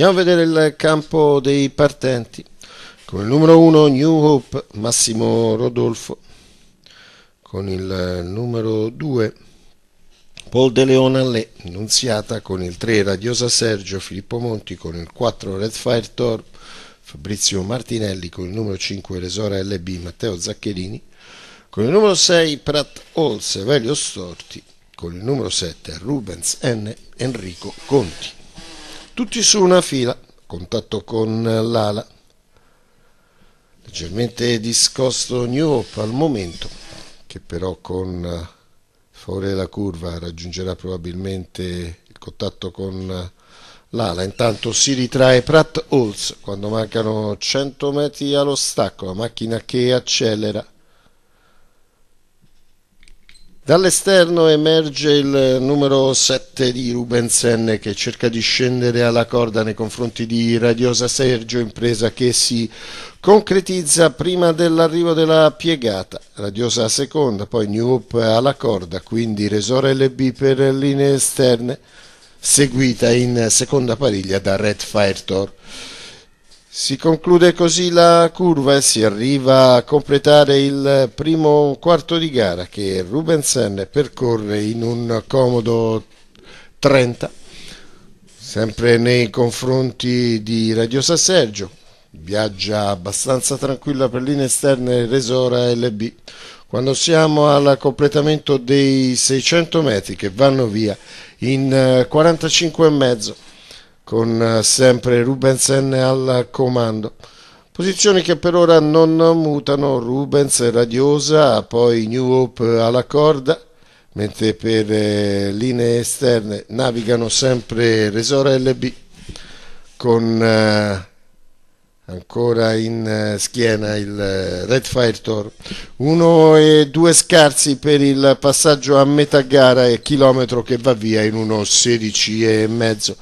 Andiamo a vedere il campo dei partenti. Con il numero 1 New Hope Massimo Rodolfo, con il eh, numero 2 Paul De Leon Allè, Nunziata, con il 3 Radiosa Sergio Filippo Monti, con il 4 Red Fire Thor Fabrizio Martinelli, con il numero 5 Resora LB Matteo Zaccherini, con il numero 6 Prat Olse Velio Storti, con il numero 7 Rubens N Enrico Conti tutti su una fila, contatto con eh, l'ala, leggermente discosto New Hope al momento, che però con eh, favore della curva raggiungerà probabilmente il contatto con eh, l'ala, intanto si ritrae Pratt holz quando mancano 100 metri allo stacco, la macchina che accelera Dall'esterno emerge il numero 7 di Rubensen che cerca di scendere alla corda nei confronti di Radiosa Sergio, impresa che si concretizza prima dell'arrivo della piegata. Radiosa seconda, poi New Hope alla corda, quindi Resora LB per linee esterne, seguita in seconda pariglia da Red Fire Tor. Si conclude così la curva e si arriva a completare il primo quarto di gara che Rubensen percorre in un comodo 30, sempre nei confronti di Radio San Sergio. Viaggia abbastanza tranquilla per linee esterne Resora LB. Quando siamo al completamento dei 600 metri che vanno via in 45,5 con eh, sempre Rubensen al comando. Posizioni che per ora non mutano, Rubens radiosa, poi New Hope alla corda, mentre per eh, linee esterne navigano sempre Resora LB con eh, ancora in eh, schiena il Red Fire Tor. Uno e due scarsi per il passaggio a metà gara e chilometro che va via in uno 16 e mezzo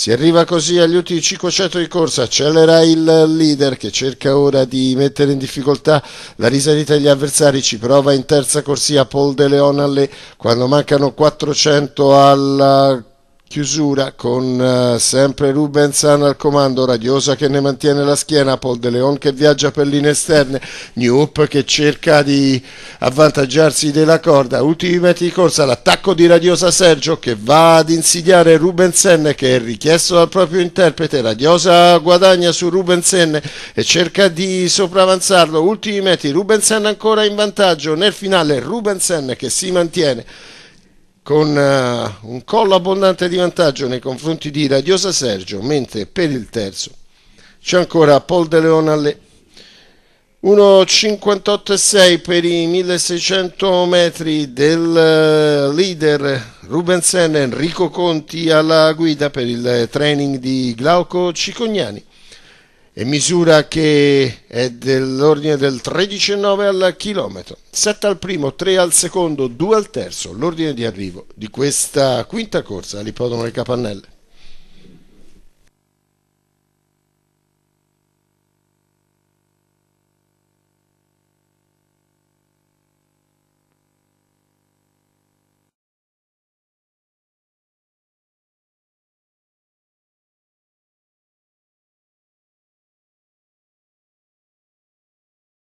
si arriva così agli ultimi 500 di corsa, accelera il leader che cerca ora di mettere in difficoltà la risalita degli avversari, ci prova in terza corsia Paul De Leon alle, quando mancano 400 alla Chiusura con eh, sempre Rubensan al comando, Radiosa che ne mantiene la schiena, Paul De Leon che viaggia per linee esterne, Newp che cerca di avvantaggiarsi della corda, ultimi metri di corsa, l'attacco di Radiosa Sergio che va ad insidiare Rubensen che è richiesto dal proprio interprete, Radiosa guadagna su Rubensen e cerca di sopravanzarlo, ultimi metri, Rubensen ancora in vantaggio, nel finale Rubensen che si mantiene con eh, un collo abbondante di vantaggio nei confronti di Radiosa Sergio, mentre per il terzo c'è ancora Paul De Leon alle 1,58,6 per i 1600 metri del eh, leader Rubensen Enrico Conti alla guida per il eh, training di Glauco Cicognani e misura che è dell'ordine del 13,9 al chilometro, 7 al primo, 3 al secondo, 2 al terzo, l'ordine di arrivo di questa quinta corsa all'ippodromo Le Capannelle.